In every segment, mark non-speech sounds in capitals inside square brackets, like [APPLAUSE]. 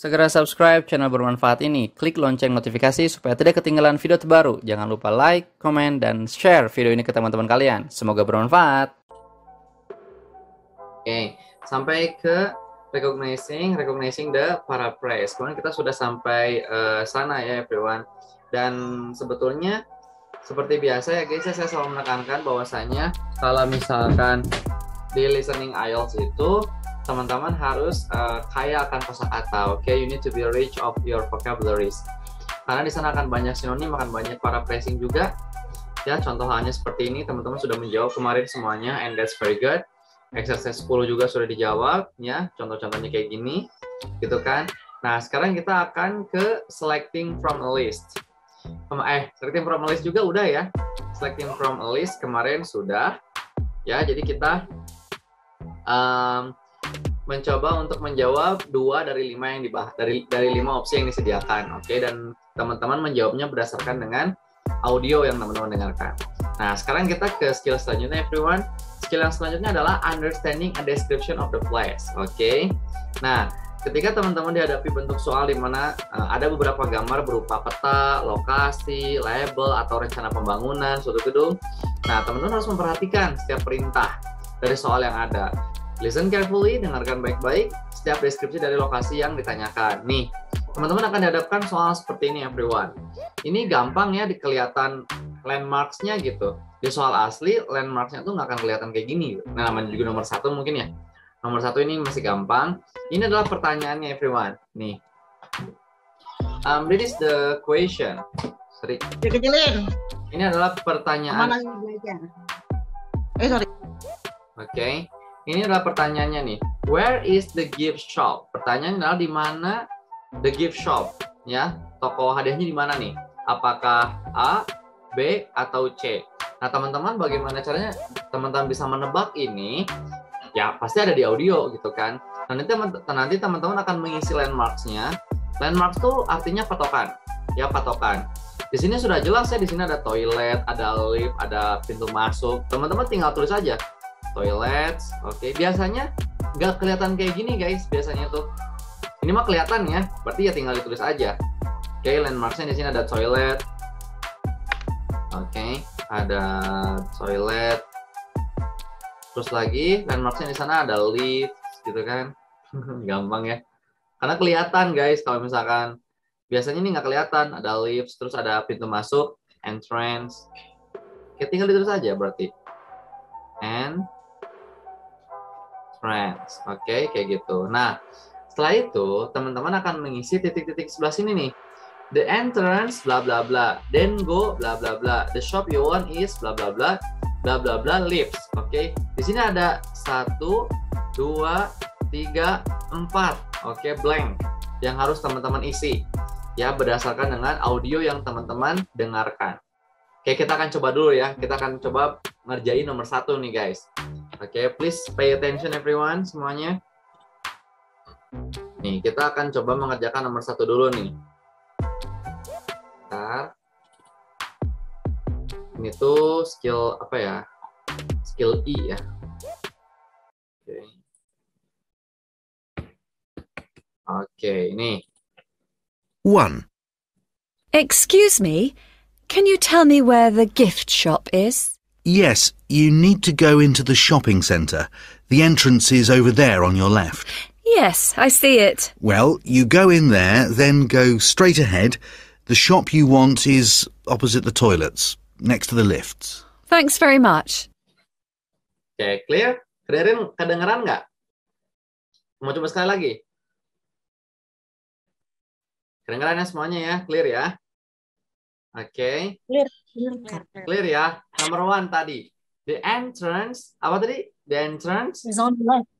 Segera subscribe channel bermanfaat ini. Klik lonceng notifikasi supaya tidak ketinggalan video terbaru. Jangan lupa like, comment dan share video ini ke teman-teman kalian. Semoga bermanfaat. Oke, okay. sampai ke recognizing, recognizing the para press. Kemudian kita sudah sampai uh, sana ya everyone. Dan sebetulnya seperti biasa ya guys, ya, saya selalu menekankan bahwasannya kalau misalkan di listening IELTS itu teman-teman harus uh, kaya akan kosakata. Oke, okay? you need to be rich of your vocabularies. Karena di sana akan banyak sinonim, akan banyak para pressing juga. Ya, contoh halnya seperti ini, teman-teman sudah menjawab kemarin semuanya and that's very good. Exercise 10 juga sudah dijawab ya, contoh-contohnya kayak gini. Gitu kan? Nah, sekarang kita akan ke selecting from a list. Eh, selecting from a list juga udah ya. Selecting from a list kemarin sudah. Ya, jadi kita um, mencoba untuk menjawab dua dari lima yang dibahas dari dari lima opsi yang disediakan oke okay? dan teman-teman menjawabnya berdasarkan dengan audio yang teman-teman dengarkan nah sekarang kita ke skill selanjutnya everyone skill yang selanjutnya adalah understanding a description of the place oke okay? nah ketika teman-teman dihadapi bentuk soal di mana uh, ada beberapa gambar berupa peta lokasi label atau rencana pembangunan suatu gedung nah teman-teman harus memperhatikan setiap perintah dari soal yang ada Listen carefully, dengarkan baik-baik setiap deskripsi dari lokasi yang ditanyakan. Nih, teman-teman akan dihadapkan soal seperti ini everyone. Ini gampang ya kelihatan landmarksnya gitu. Di soal asli, landmarksnya tuh nggak akan kelihatan kayak gini. Nah, namanya juga nomor satu mungkin ya. Nomor satu ini masih gampang. Ini adalah pertanyaannya everyone. Nih. Um, this is the question. Sorry. Kecilin. Ini adalah pertanyaan. Eh, sorry. Oke. Okay ini adalah pertanyaannya nih. Where is the gift shop? Pertanyaannya adalah di mana the gift shop? Ya, toko hadiahnya di mana nih? Apakah A, B, atau C? Nah, teman-teman bagaimana caranya teman-teman bisa menebak ini? Ya, pasti ada di audio gitu kan. Nah, nanti teman-teman akan mengisi landmarks-nya. Landmarks tuh artinya patokan. Ya, patokan. Di sini sudah jelas ya, di sini ada toilet, ada lift, ada pintu masuk. Teman-teman tinggal tulis aja toilet oke okay. biasanya nggak kelihatan kayak gini guys biasanya tuh ini mah kelihatan ya berarti ya tinggal ditulis aja oke okay, landmarknya di sini ada toilet oke okay, ada toilet terus lagi landmarknya di sana ada lift gitu kan [LAUGHS] gampang ya karena kelihatan guys kalau misalkan biasanya ini nggak kelihatan ada lift terus ada pintu masuk entrance Oke, tinggal ditulis aja berarti. And friends. Oke, okay? kayak gitu. Nah, setelah itu teman-teman akan mengisi titik-titik sebelah sini nih. The entrance bla bla bla, then go bla bla bla. The shop you want is bla bla bla, bla bla bla lips. Oke, okay? di sini ada satu, dua, tiga, empat. Oke, okay? blank yang harus teman-teman isi ya berdasarkan dengan audio yang teman-teman dengarkan. Oke, kita akan coba dulu ya. Kita akan coba ngerjain nomor satu nih guys. Oke, okay, please pay attention everyone semuanya. Nih, kita akan coba mengerjakan nomor satu dulu nih. Bentar. Ini tuh skill apa ya? Skill E ya. Oke. Okay. Oke, okay, ini. One. Excuse me, can you tell me where the gift shop is? Yes, you need to go into the shopping centre. The entrance is over there on your left. Yes, I see it. Well, you go in there, then go straight ahead. The shop you want is opposite the toilets, next to the lifts. Thanks very much. Okay, clear? Ririn, kedengeran nggak? Mau coba sekali lagi? Kedengeran ya semuanya ya, clear ya? Oke. Okay. Clear. Clear ya. Number one tadi. The entrance, apa tadi? The entrance is on her left.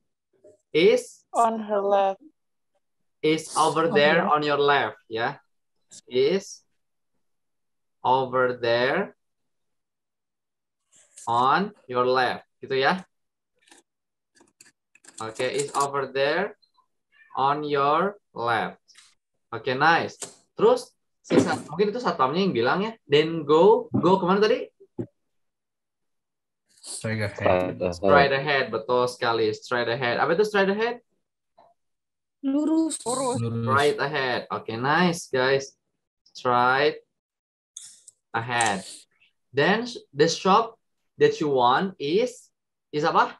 Is on her left. Is over there on, on your left, ya. Yeah. Is over there on your left, gitu ya. Oke, okay, is over there on your left. Oke, okay, nice. Terus mungkin itu satpamnya yang bilang ya. Then go, go kemana tadi? Straight ahead. Straight ahead, betul sekali. Straight ahead. Apa itu straight ahead? Lurus. Lurus. Straight ahead. Oke, okay, nice guys. Straight ahead. Then the shop that you want is is apa?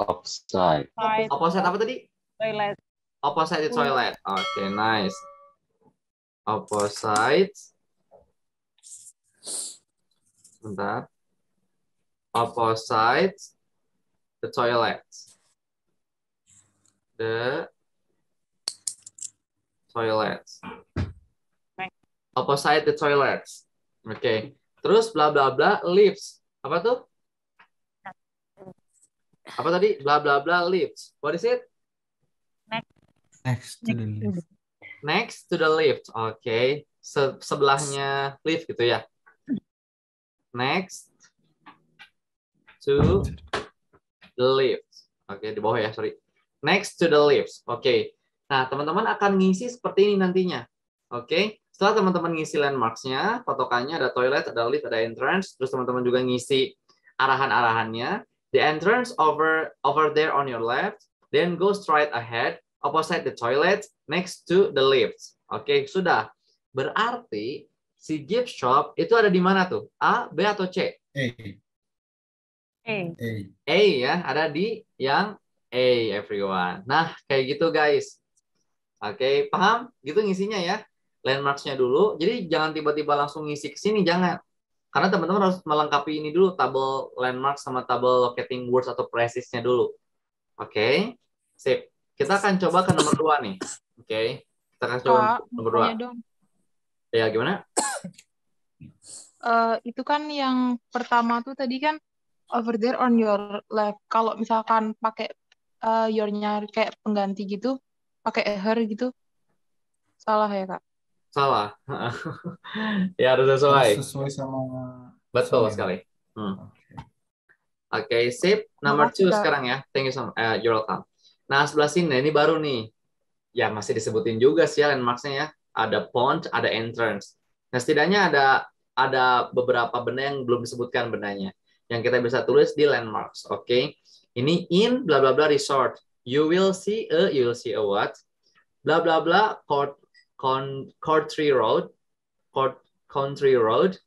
Upside. Opposite. Opposite apa tadi? Toilet. Opposite the toilet. Oke, okay, nice opposite bentar opposite the toilet the toilet opposite the toilet oke okay. terus bla bla bla lives apa tuh apa tadi bla bla bla lives what is it next next to the lift Next to the lift. Oke. Okay. Se sebelahnya lift gitu ya. Next to the lift. Oke, okay, di bawah ya, sorry. Next to the lift. Oke. Okay. Nah, teman-teman akan ngisi seperti ini nantinya. Oke. Okay? Setelah teman-teman ngisi landmarks-nya, patokannya ada toilet, ada lift, ada entrance, terus teman-teman juga ngisi arahan-arahannya. The entrance over over there on your left, then go straight ahead, opposite the toilet, next to the lift. Oke, okay, sudah. Berarti si gift shop itu ada di mana tuh? A, B atau C? A. A. A. A ya, ada di yang A everyone. Nah, kayak gitu guys. Oke, okay, paham? Gitu ngisinya ya. Landmarks-nya dulu. Jadi jangan tiba-tiba langsung ngisi ke sini, jangan. Karena teman-teman harus melengkapi ini dulu, tabel landmark sama tabel locating words atau presisnya dulu. Oke, okay? sip. Kita akan coba ke nomor dua nih. Oke. Okay. Kita akan coba nomor dua. Dong. Ya, gimana? Uh, itu kan yang pertama tuh tadi kan over there on your left. Kalau misalkan pakai uh, your kayak pengganti gitu, pakai her gitu, salah ya kak? Salah. [LAUGHS] ya harus sesuai. sesuai sama. Betul sesuai. Ya? sekali. Hmm. Oke, okay. sip. Nomor dua sekarang ya. Thank you so much. Eh, uh, you're welcome. Nah, sebelah sini, ini baru nih. Ya, masih disebutin juga sih ya landmarks-nya ya. Ada pond, ada entrance. Nah, setidaknya ada ada beberapa benda yang belum disebutkan bendanya. Yang kita bisa tulis di landmarks, oke? Okay? Ini in bla bla bla resort. You will see a, you will see a what? Bla bla bla court, con, country road, court, country road.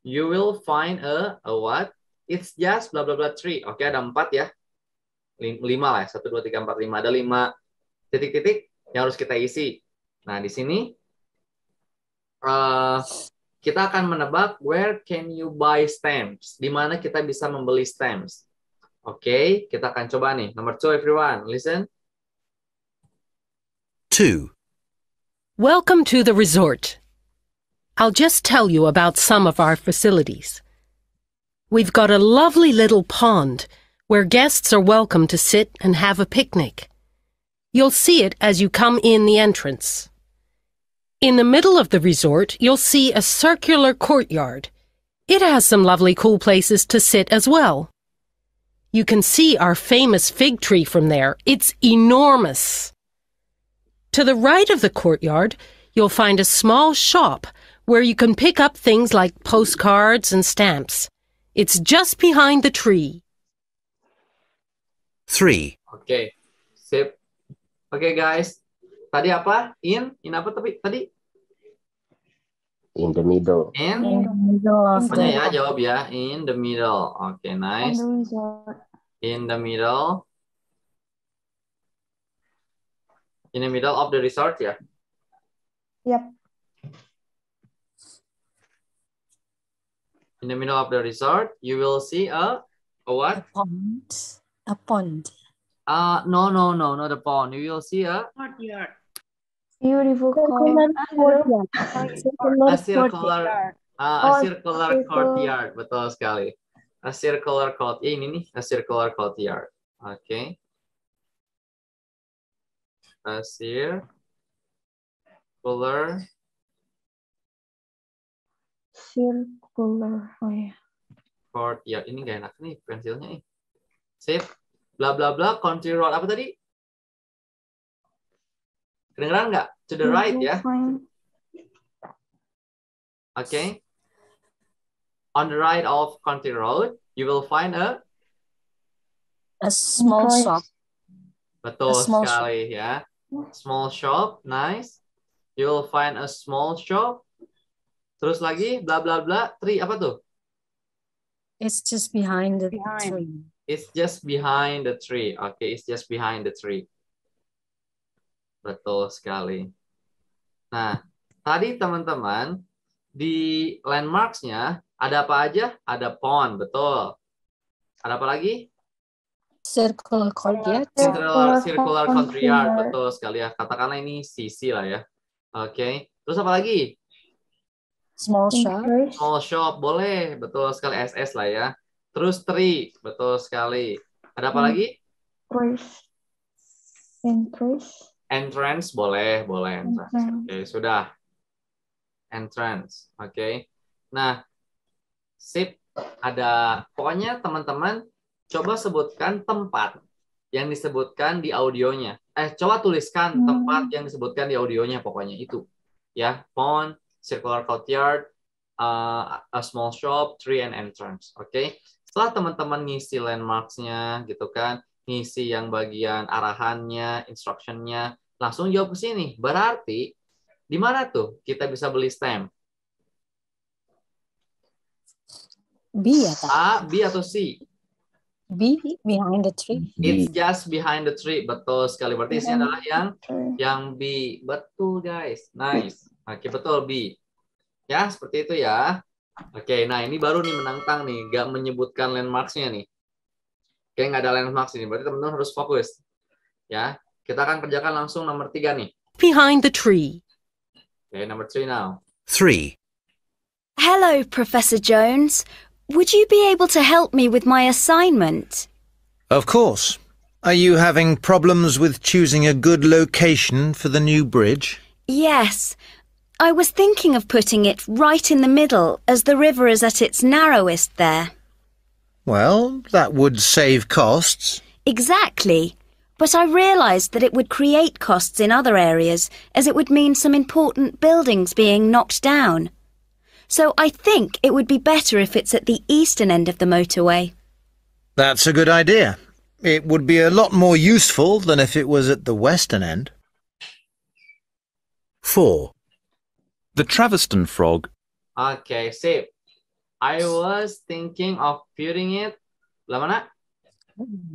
You will find a, a what? It's just bla bla bla tree. Oke, okay, ada empat ya lima lah, ya, satu dua tiga empat lima ada lima titik-titik yang harus kita isi. Nah di sini uh, kita akan menebak where can you buy stamps, di mana kita bisa membeli stamps. Oke, okay, kita akan coba nih. Nomor two, everyone, listen. Two. Welcome to the resort. I'll just tell you about some of our facilities. We've got a lovely little pond. where guests are welcome to sit and have a picnic. You'll see it as you come in the entrance. In the middle of the resort, you'll see a circular courtyard. It has some lovely cool places to sit as well. You can see our famous fig tree from there. It's enormous. To the right of the courtyard, you'll find a small shop where you can pick up things like postcards and stamps. It's just behind the tree. three. Oke, okay. sip. Oke okay, guys, tadi apa? In, in apa tapi tadi? In the middle. In, in the middle. Semuanya ya jawab ya. In the middle. Oke, okay, nice. In the middle. In the middle of the resort ya? Yap. Yep. In the middle of the resort, you will see a, a what? pond. A pond. Uh, no, no, no, not a pond. You will see a courtyard. Beautiful courtyard. A circular, uh, a oh, circular courtyard. Betul sekali. A circular courtyard. Eh, ini nih, a circular courtyard. Oke. Okay. A circular circular. Oh ya. Yeah. Courtyard. Ini gak enak nih pensilnya nih. Eh. Sip. Bla bla bla country road apa tadi? Kedengeran nggak? To the right ya. Oke. Okay. On the right of country road, you will find a a small shop. Betul small sekali ya ya. Small shop, nice. You will find a small shop. Terus lagi bla bla bla tree apa tuh? It's just behind the behind. tree. It's just behind the tree. Oke, okay, it's just behind the tree. Betul sekali. Nah, tadi teman-teman di landmarksnya ada apa aja? Ada pond, betul. Ada apa lagi? Circular courtyard. Circular, circular courtyard, betul sekali ya. Katakanlah ini sisi lah ya. Oke, okay. terus apa lagi? Small shop. Small shop, boleh. Betul sekali, SS lah ya. Terus tri, betul sekali. Ada apa hmm. lagi? Entrance. Entrance. Entrance boleh, boleh entrance. entrance. Oke, okay, sudah. Entrance. Oke. Okay. Nah, sip ada pokoknya teman-teman coba sebutkan tempat yang disebutkan di audionya. Eh, coba tuliskan hmm. tempat yang disebutkan di audionya pokoknya itu. Ya, pond, circular courtyard, uh, a small shop, tree and entrance. Oke. Okay? Setelah teman-teman ngisi landmarksnya gitu kan, ngisi yang bagian arahannya, instructionnya, langsung jawab ke sini. Berarti di mana tuh kita bisa beli stem? B ya, A, B atau C? B behind the tree. It's just behind the tree, betul sekali. Berarti ini adalah yang yang B, betul guys. Nice. Oke, okay, betul B. Ya, seperti itu ya. Oke, nah ini baru nih menantang nih, gak menyebutkan landmarksnya nih. Oke, gak ada landmarks ini, berarti teman-teman harus fokus. Ya, kita akan kerjakan langsung nomor tiga nih. Behind the tree. Okay, nomor tiga now. Three. Hello, Professor Jones. Would you be able to help me with my assignment? Of course. Are you having problems with choosing a good location for the new bridge? Yes. I was thinking of putting it right in the middle, as the river is at its narrowest there. Well, that would save costs. Exactly. But I realised that it would create costs in other areas, as it would mean some important buildings being knocked down. So I think it would be better if it's at the eastern end of the motorway. That's a good idea. It would be a lot more useful than if it was at the western end. 4. The Traveston frog. Okay, see, I was thinking of putting it, la mana?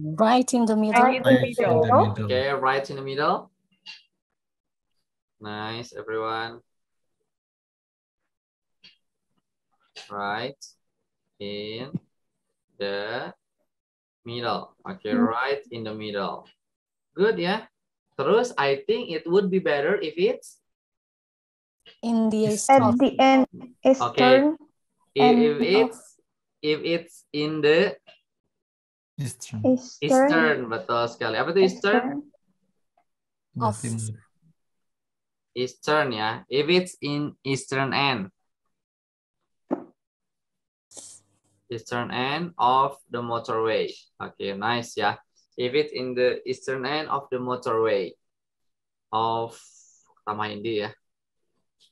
Right in the middle. Right in the middle. Okay, right in the middle. Nice, everyone. Right in the middle. Okay, mm. right in the middle. Good, yeah? Terus, I think it would be better if it's in the at the end eastern okay. End if, it's if it's in the Eastern. Eastern. betul sekali. Apa itu Eastern? Of. Eastern ya. If it's in Eastern end. Eastern end of the motorway. Okay, nice ya. If it's in the eastern end of the motorway of Taman Indi ya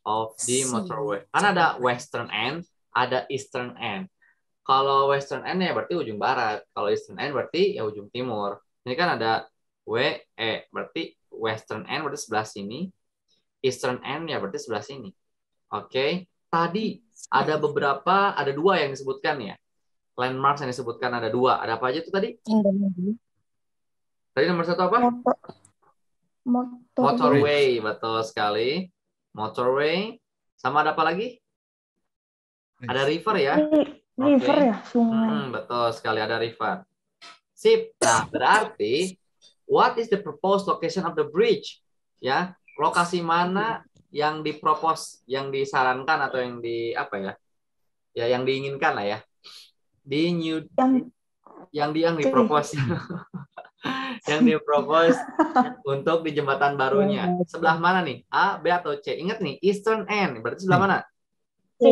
of the motorway. Karena ada western end, ada eastern end. Kalau western end ya berarti ujung barat, kalau eastern end berarti ya ujung timur. Ini kan ada W E berarti western end berarti sebelah sini, eastern end ya berarti sebelah sini. Oke, okay. tadi ada beberapa, ada dua yang disebutkan ya. Landmark yang disebutkan ada dua. Ada apa aja tuh tadi? Tadi nomor satu apa? Motor. Motorway, betul sekali motorway. Sama ada apa lagi? Ada river ya? River ya, sungai. Hmm, betul sekali ada river. Sip. Nah, berarti what is the proposed location of the bridge? Ya, lokasi mana yang dipropos, yang disarankan atau yang di apa ya? Ya, yang diinginkan lah ya. Di new yang yang di yang dipropos. [LAUGHS] yang di propose untuk di jembatan barunya. Sebelah mana nih? A, B atau C? Ingat nih, Eastern End. Berarti sebelah hmm. mana? C.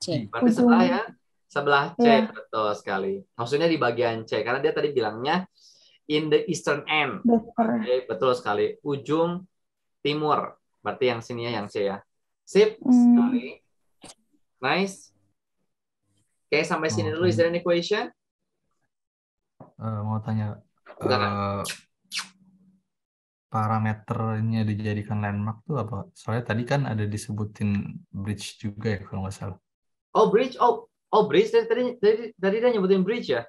C. Hmm, berarti sebelah ya? Sebelah C, yeah. betul sekali. Maksudnya di bagian C, karena dia tadi bilangnya in the Eastern End. Betul. Okay, betul sekali. Ujung timur. Berarti yang sini ya yang C ya. Sip, hmm. sekali. Nice. Oke, okay, sampai sini dulu. Is there any question? Uh, mau tanya Enggak, uh, parameternya dijadikan landmark tuh apa? Soalnya tadi kan ada disebutin bridge juga ya kalau nggak salah. Oh bridge, oh oh bridge tadi tadi tadi, tadi dia nyebutin bridge ya?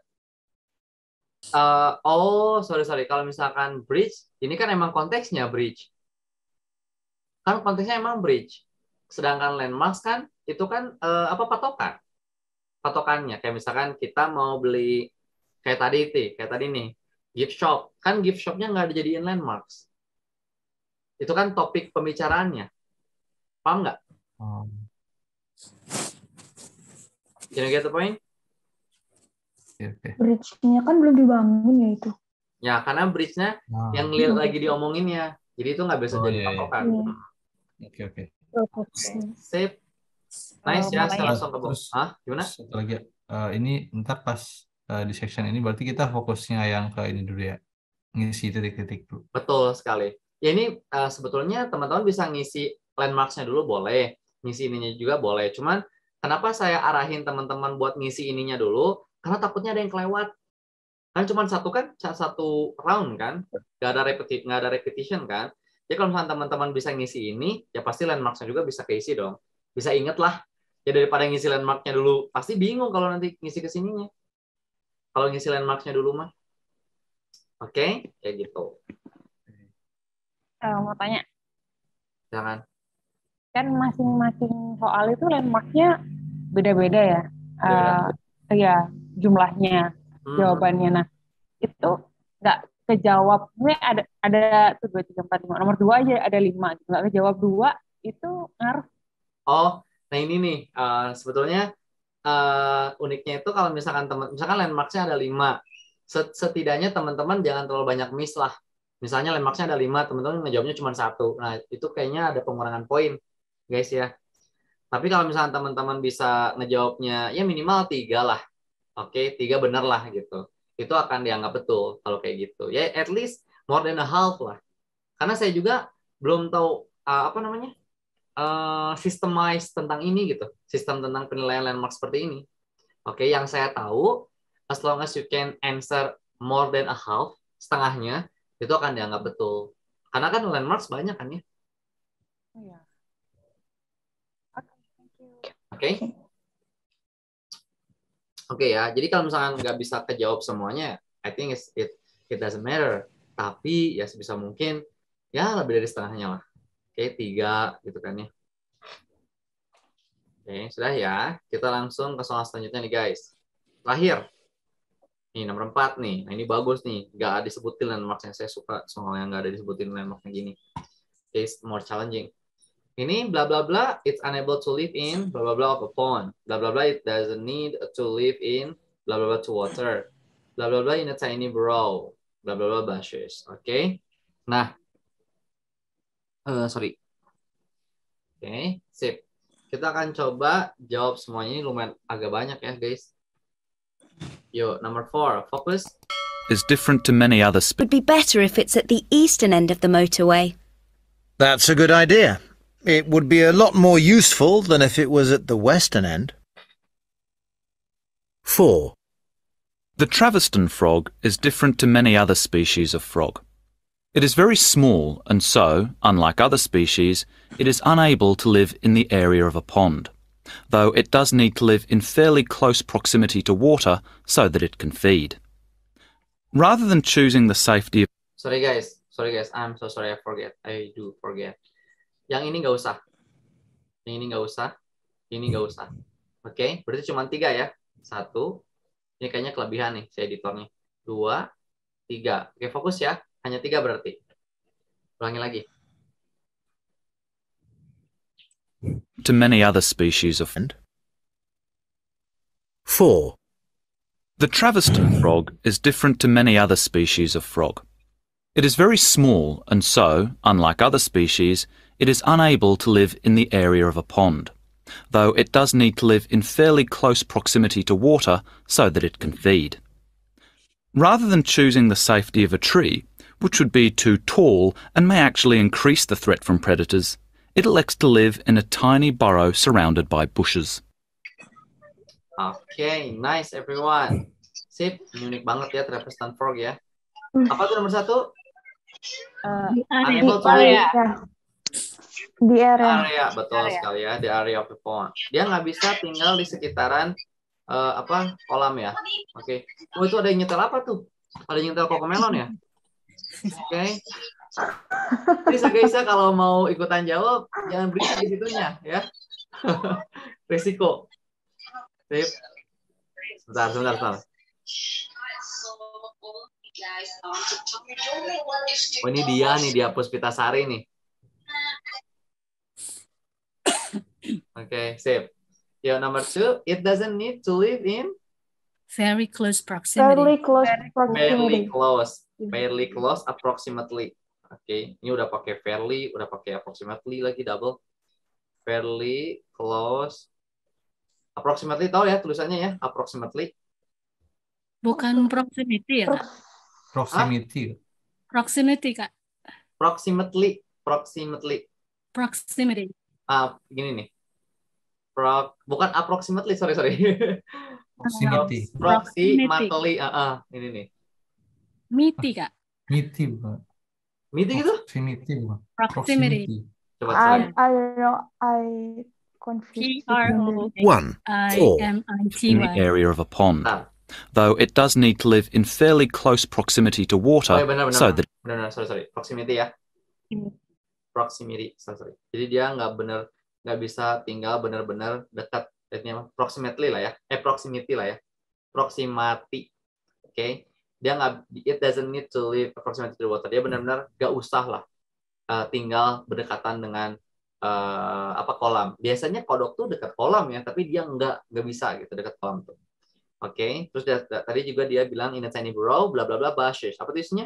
Uh, oh sorry sorry kalau misalkan bridge ini kan emang konteksnya bridge, kan konteksnya emang bridge. Sedangkan landmark kan itu kan uh, apa patokan, patokannya kayak misalkan kita mau beli kayak tadi itu kayak tadi nih gift shop kan gift shopnya nggak dijadiin landmarks itu kan topik pembicaraannya paham nggak um. Can I get the point? Bridge-nya kan belum dibangun ya itu. Ya, karena bridge-nya nah. yang lihat lagi diomongin ya. Jadi itu nggak bisa oh, jadi iya, iya. patokan. Iya. Oke, oke. Sip. Nice oh, ya, langsung ke bos. gimana? lagi. Uh, ini ntar pas Eh, di section ini berarti kita fokusnya yang ke ini dulu ya ngisi titik-titik dulu betul sekali ya ini uh, sebetulnya teman-teman bisa ngisi landmarksnya dulu boleh ngisi ininya juga boleh cuman kenapa saya arahin teman-teman buat ngisi ininya dulu karena takutnya ada yang kelewat kan cuma satu kan satu round kan nggak ada repetit nggak ada repetition kan jadi ya, kalau misalnya teman-teman bisa ngisi ini ya pasti landmarknya juga bisa keisi dong bisa inget lah ya daripada ngisi landmarknya dulu pasti bingung kalau nanti ngisi ke sininya kalau ngisi landmarknya dulu mah. Oke, okay? kayak gitu. Uh, mau tanya. Jangan. Kan masing-masing soal itu landmarknya beda-beda ya. Beda. Uh, eh, ya jumlahnya, hmm. jawabannya. Nah, itu nggak kejawab. ini ada ada tuh dua tiga empat lima. Nomor dua aja ada lima. Nggak kejawab dua itu ngaruh. Oh, nah ini nih uh, sebetulnya uh, uniknya itu kalau misalkan teman misalkan landmarknya ada lima setidaknya teman-teman jangan terlalu banyak miss lah misalnya landmarknya ada lima teman-teman ngejawabnya cuma satu nah itu kayaknya ada pengurangan poin guys ya tapi kalau misalkan teman-teman bisa ngejawabnya ya minimal tiga lah oke tiga bener lah gitu itu akan dianggap betul kalau kayak gitu ya at least more than a half lah karena saya juga belum tahu uh, apa namanya uh, systemize tentang ini gitu, sistem tentang penilaian landmark seperti ini. Oke, okay, yang saya tahu, as long as you can answer more than a half, setengahnya, itu akan dianggap betul. Karena kan landmarks banyak kan ya? Iya. Oke. Oke ya, jadi kalau misalnya nggak bisa kejawab semuanya, I think it it doesn't matter. Tapi ya sebisa mungkin ya lebih dari setengahnya lah. Oke, tiga gitu kan ya. Oke, sudah ya. Kita langsung ke soal selanjutnya nih guys. Terakhir. Nih, nomor empat nih. Nah, ini bagus nih. Nggak disebutin yang Saya suka soalnya nggak ada disebutin landmarknya gini. It's more challenging. Ini bla bla bla, it's unable to live in bla bla bla of a pond. Bla bla bla, it doesn't need to live in bla bla bla to water. Bla bla bla in a tiny burrow. Bla bla bla bushes. Oke. Okay? Nah, uh, sorry. Oke, okay, sip. Kita akan coba jawab semuanya ini lumayan agak banyak ya, guys. Yo, number four, focus. Is different to many other species. Would be better if it's at the eastern end of the motorway. That's a good idea. It would be a lot more useful than if it was at the western end. 4. The Traveston frog is different to many other species of frog. It is very small and so, unlike other species, it is unable to live in the area of a pond, though it does need to live in fairly close proximity to water so that it can feed. Rather than choosing the safety of Sorry guys, sorry guys, I'm so sorry I forget. I do forget. Yang ini nggak usah. Yang ini nggak usah. Ini nggak usah. Oke, okay? berarti cuma tiga ya. Satu, ini kayaknya kelebihan nih si editornya. Dua, tiga. Oke, okay, fokus ya. Hanya tiga berarti. Ulangi lagi. To many other species of... And? Four. The Traveston frog is different to many other species of frog. It is very small and so, unlike other species, it is unable to live in the area of a pond, though it does need to live in fairly close proximity to water so that it can feed. Rather than choosing the safety of a tree, which would be too tall and may actually increase the threat from predators, it elects to live in a tiny burrow surrounded by bushes. Okay, nice everyone. Sip, unik banget ya terhadap Stanford ya. Hmm. Apa tuh nomor satu? Uh, eh, unable to area. Di area. Area, betul area. sekali ya. The area of the pond. Dia nggak bisa tinggal di sekitaran uh, apa kolam ya. Oke. Okay. Oh itu ada yang nyetel apa tuh? Ada yang nyetel kokomelon ya? Oke. Okay. Ya Jadi ya, kalau mau ikutan jawab jangan berisik di situnya ya. [LAUGHS] Risiko. Sip. Sebentar, sebentar, sebentar. Oh ini dia nih dia sari nih. Oke, okay, sip. Yo, number two, it doesn't need to live in very close proximity. Very close proximity. Very close. Iya. fairly close approximately oke okay. ini udah pakai fairly udah pakai approximately lagi double fairly close approximately tahu ya tulisannya ya approximately bukan proximity ya kak proximity ah? proximity kak Approximately, approximately. proximity ah gini nih Pro, bukan approximately sorry sorry proximity proximity uh, uh, ini nih Miti, Kak. Miti, bukan, Miti gitu? Proximity, Pak. Proximity. Coba I, I don't know. I confused. One. Four. In the area of a pond. Ah. Though it does need to live in fairly close proximity to water. Oh, iya, benar, benar. So that... benar, benar, sorry, sorry. Proximity ya. Proximity, sorry, sorry. Jadi dia nggak benar, nggak bisa tinggal benar-benar dekat. Artinya proximately lah ya. Eh, proximity lah ya. proximity, Oke. Okay dia nggak it doesn't need to live approximately to the water dia benar-benar nggak usah lah uh, tinggal berdekatan dengan uh, apa kolam biasanya kodok tuh dekat kolam ya tapi dia nggak nggak bisa gitu dekat kolam tuh oke okay? terus dia, tadi juga dia bilang in a tiny burrow bla bla bla bashes apa tuh isinya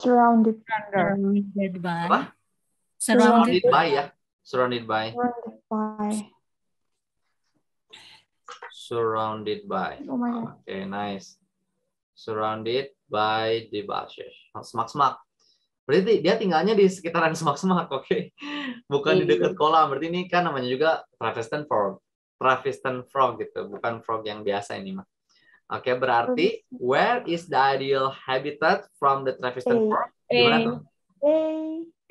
surrounded by. surrounded by apa? surrounded, surrounded by ya surrounded by surrounded by surrounded by oh oke okay, nice surrounded by the bushes. Semak-semak. Berarti dia tinggalnya di sekitaran semak-semak, oke? Okay? [LAUGHS] Bukan yeah, di iya. dekat kolam. Berarti ini kan namanya juga Travestan frog. Travestan frog gitu, bukan frog yang biasa ini mah. Oke, okay, berarti where is the ideal habitat from the Travestan eh, frog? Gimana eh. tuh? A.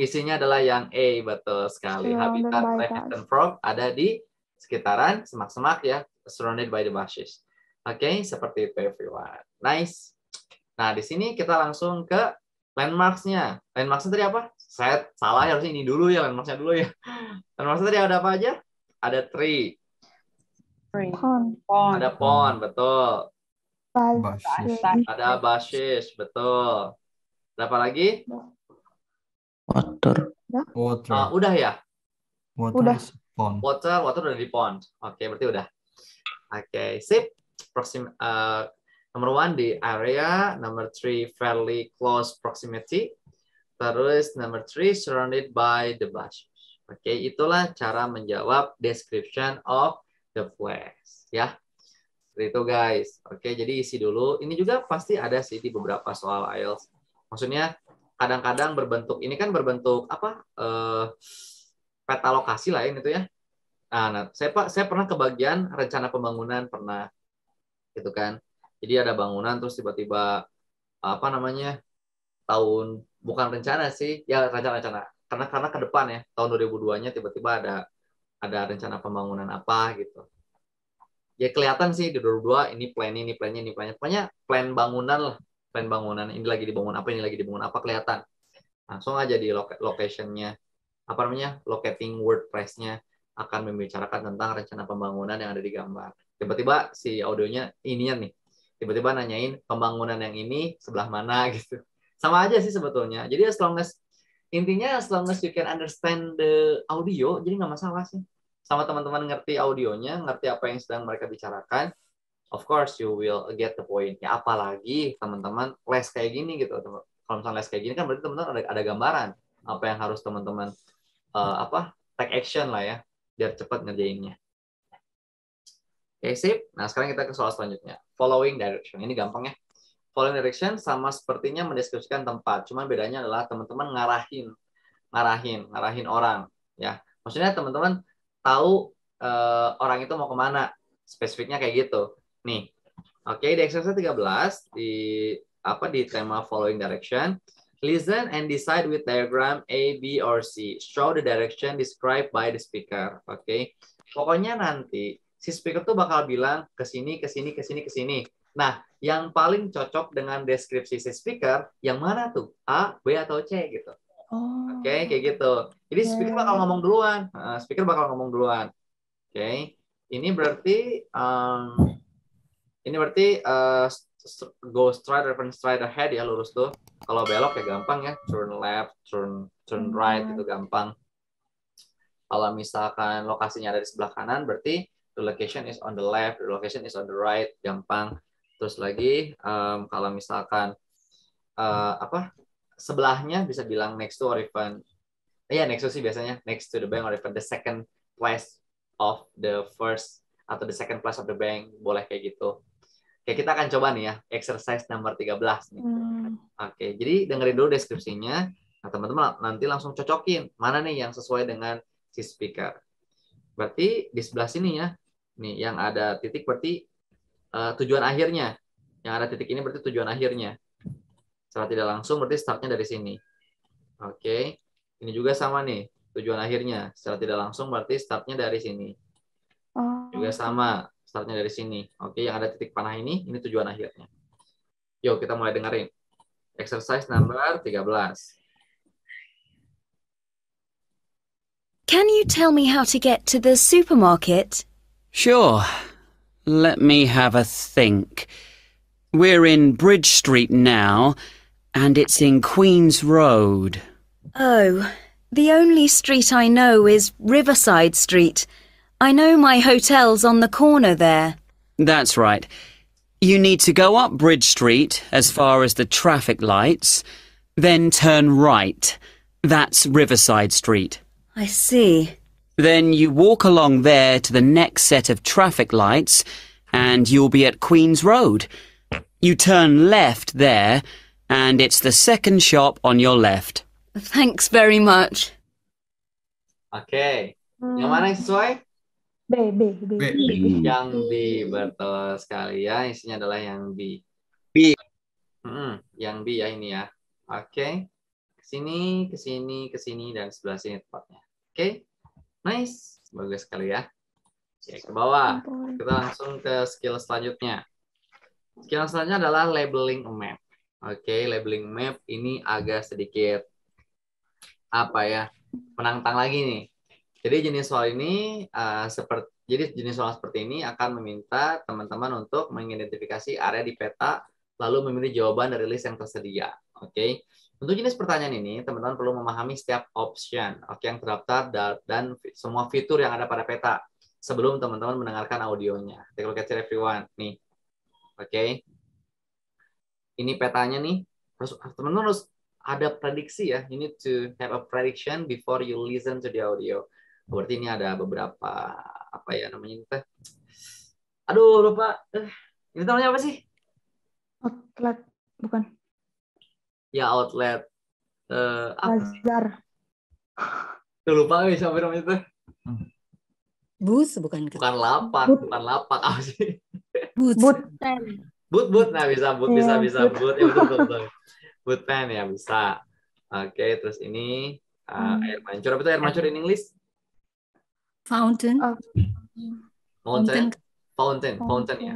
Isinya adalah yang A, betul sekali. Yeah, habitat Travestan frog ada di sekitaran semak-semak ya, surrounded by the bushes. Oke, okay, seperti itu everyone. Nice. Nah, di sini kita langsung ke landmarks-nya. Landmarks-nya tadi apa? Set. salah harusnya ini dulu ya, landmarks-nya dulu ya. landmarks tadi ada apa aja? Ada tree. Pond. pond. Ada pond, betul. Basis. Ada basis, betul. Berapa lagi? Water. Water. Uh, udah ya? Water udah. Pond. Water, water udah di pond. Oke, okay, berarti udah. Oke, okay, sip proxim uh, number one di area, number three fairly close proximity, terus number three surrounded by the bushes. Oke, okay, itulah cara menjawab description of the place, ya. Seperti itu guys. Oke, okay, jadi isi dulu. Ini juga pasti ada sih di beberapa soal IELTS. Maksudnya kadang-kadang berbentuk ini kan berbentuk apa? Eh, peta lokasi lain ya, itu ya. Nah, nah saya Pak, saya pernah kebagian rencana pembangunan pernah gitu kan jadi ada bangunan terus tiba-tiba apa namanya tahun bukan rencana sih ya rencana-rencana karena karena ke depan ya tahun 2002-nya tiba-tiba ada ada rencana pembangunan apa gitu ya kelihatan sih di 2002 ini plan ini plannya ini plannya pokoknya plan bangunan lah plan bangunan ini lagi dibangun apa ini lagi dibangun apa kelihatan langsung aja di location-nya apa namanya locating WordPress-nya akan membicarakan tentang rencana pembangunan yang ada di gambar tiba-tiba si audionya ininya nih tiba-tiba nanyain pembangunan yang ini sebelah mana [LAUGHS] gitu sama aja sih sebetulnya jadi as long as intinya as long as you can understand the audio jadi nggak masalah sih sama teman-teman ngerti audionya ngerti apa yang sedang mereka bicarakan of course you will get the point ya apalagi teman-teman les kayak gini gitu kalau misalnya les kayak gini kan berarti teman-teman ada, ada gambaran apa yang harus teman-teman uh, apa take action lah ya biar cepat ngerjainnya Oke, okay, sip. Nah, sekarang kita ke soal selanjutnya. Following direction. Ini gampang ya. Following direction sama sepertinya mendeskripsikan tempat. Cuman bedanya adalah teman-teman ngarahin, ngarahin, ngarahin orang. Ya, maksudnya teman-teman tahu uh, orang itu mau kemana. Spesifiknya kayak gitu. Nih, oke okay, di exercise 13 di apa di tema following direction. Listen and decide with diagram A, B, or C. Show the direction described by the speaker. Oke, okay. pokoknya nanti si speaker tuh bakal bilang ke sini, ke sini, ke sini, ke sini. Nah, yang paling cocok dengan deskripsi si speaker, yang mana tuh? A, B, atau C gitu. Oh. Oke, okay, kayak gitu. Jadi okay. Ya. speaker bakal ngomong duluan. Uh, speaker bakal ngomong duluan. Oke, okay. ini berarti um, ini berarti uh, go straight reference straight ahead ya lurus tuh. Kalau belok ya gampang ya, turn left, turn turn right hmm. itu gampang. Kalau misalkan lokasinya ada di sebelah kanan berarti the location is on the left, the location is on the right, gampang. Terus lagi um, kalau misalkan uh, apa sebelahnya bisa bilang next to or even ya yeah, next to sih biasanya next to the bank or even the second place of the first atau the second place of the bank boleh kayak gitu. Oke, kita akan coba nih ya exercise tiga 13 nih. Hmm. Oke, jadi dengerin dulu deskripsinya. Nah, teman-teman nanti langsung cocokin mana nih yang sesuai dengan si speaker. Berarti di sebelah sini ya, Nih, yang ada titik berarti uh, tujuan akhirnya. Yang ada titik ini berarti tujuan akhirnya. Secara tidak langsung berarti startnya dari sini. Oke. Okay. Ini juga sama nih, tujuan akhirnya. Secara tidak langsung berarti startnya dari sini. Oh. Juga sama, startnya dari sini. Oke, okay. yang ada titik panah ini, ini tujuan akhirnya. Yuk, kita mulai dengerin. Exercise number 13. Can you tell me how to get to the supermarket? Sure. Let me have a think. We're in Bridge Street now, and it's in Queen's Road. Oh, the only street I know is Riverside Street. I know my hotel's on the corner there. That's right. You need to go up Bridge Street as far as the traffic lights, then turn right. That's Riverside Street. I see. Then you walk along there to the next set of traffic lights, and you'll be at Queen's Road. You turn left there, and it's the second shop on your left. Thanks very much. Oke, okay. hmm. yang mana yang sesuai? B, B, B. B. Yang B, betul sekali ya. Isinya adalah yang B. B. Hmm, yang B ya ini ya. Oke, okay. kesini, kesini, kesini, dan sebelah sini tepatnya. Oke. Okay. Nice, bagus sekali ya. Oke, ke bawah. Kita langsung ke skill selanjutnya. Skill selanjutnya adalah labeling map. Oke, labeling map ini agak sedikit apa ya menantang lagi nih. Jadi jenis soal ini uh, eh, seperti jadi jenis soal seperti ini akan meminta teman-teman untuk mengidentifikasi area di peta lalu memilih jawaban dari list yang tersedia. Oke. Okay? Untuk jenis pertanyaan ini, teman-teman perlu memahami setiap option oke, okay, yang terdaftar dan semua fitur yang ada pada peta sebelum teman-teman mendengarkan audionya. Take a look at it everyone. Nih. Oke. Okay. Ini petanya nih. Terus teman-teman harus ada prediksi ya. You need to have a prediction before you listen to the audio. Berarti ini ada beberapa apa ya namanya teh. Aduh, lupa. Eh, ini namanya apa sih? Outlet, bukan ya outlet uh, bazar tuh lupa nih siapa namanya tuh bus bukan bukan lapak but. bukan lapak apa sih but but pen but but nah bisa but yeah, bisa iya, bisa but, but. ya betul betul, but pen ya bisa oke okay, terus ini uh, hmm. air mancur apa itu air mancur in English fountain oh. fountain fountain fountain, fountain ya.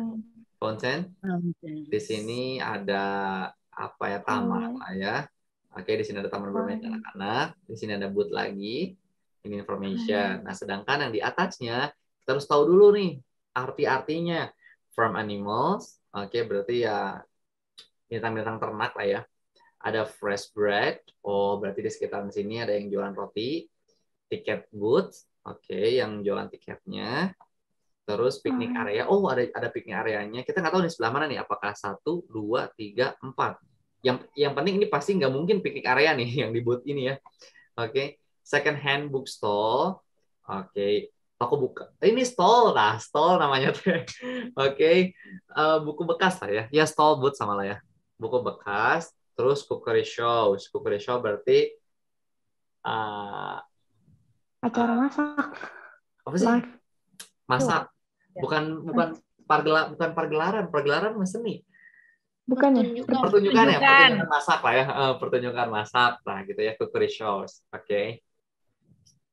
fountain. fountain. Di sini ada apa ya taman hmm. Oh. lah ya. Oke, di sini ada taman bermain hmm. anak-anak, di sini ada booth lagi, ini information. Hmm. Nah, sedangkan yang di atasnya kita harus tahu dulu nih arti-artinya from animals. Oke, berarti ya binatang-binatang ternak lah ya. Ada fresh bread. Oh, berarti di sekitaran sini ada yang jualan roti, tiket booth. Oke, yang jualan tiketnya terus piknik hmm. area oh ada ada piknik areanya kita nggak tahu di sebelah mana nih apakah satu dua tiga empat yang yang penting ini pasti nggak mungkin piknik area nih [LAUGHS] yang dibuat ini ya oke okay. second hand bookstore oke okay. toko buka ini stall lah stall namanya teh [LAUGHS] oke okay. uh, eh, buku bekas lah ya ya stall buat sama lah ya buku bekas terus cookery show cookery show berarti uh, acara eh, masak apa sih masak Iya. bukan bukan pargela bukan pergelaran pergelaran mas seni bukan ya? pertunjukan, pertunjukan, ya pertunjukan masak lah ya eh, pertunjukan masak lah gitu ya cookery shows oke okay.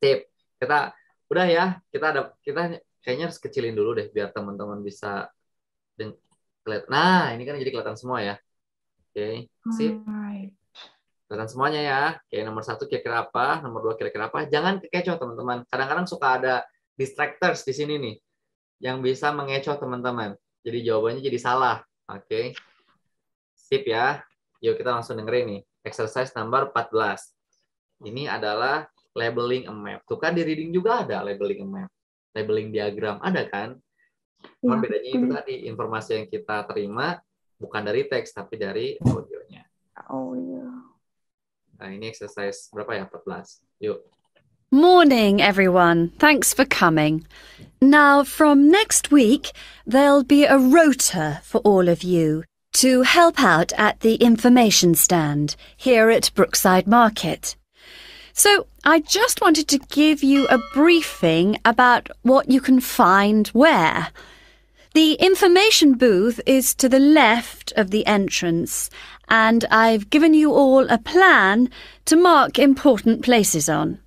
tip kita udah ya kita ada kita kayaknya harus kecilin dulu deh biar teman-teman bisa kelihatan nah ini kan jadi kelihatan semua ya oke okay. sip kelihatan semuanya ya oke nomor satu kira-kira apa nomor dua kira-kira apa jangan kekecoh teman-teman kadang-kadang suka ada distractors di sini nih yang bisa mengecoh teman-teman. Jadi jawabannya jadi salah. Oke. Okay. Sip ya. Yuk kita langsung dengerin nih. Exercise number 14. Ini adalah labeling a map. Tuh kan di reading juga ada labeling a map. Labeling diagram ada kan? Cuma ya. bedanya itu tadi informasi yang kita terima bukan dari teks tapi dari audionya. Oh iya. Nah, ini exercise berapa ya? 14. Yuk. Morning, everyone. Thanks for coming. Now, from next week, there'll be a rota for all of you to help out at the information stand here at Brookside Market. So, I just wanted to give you a briefing about what you can find where. The information booth is to the left of the entrance, and I've given you all a plan to mark important places on.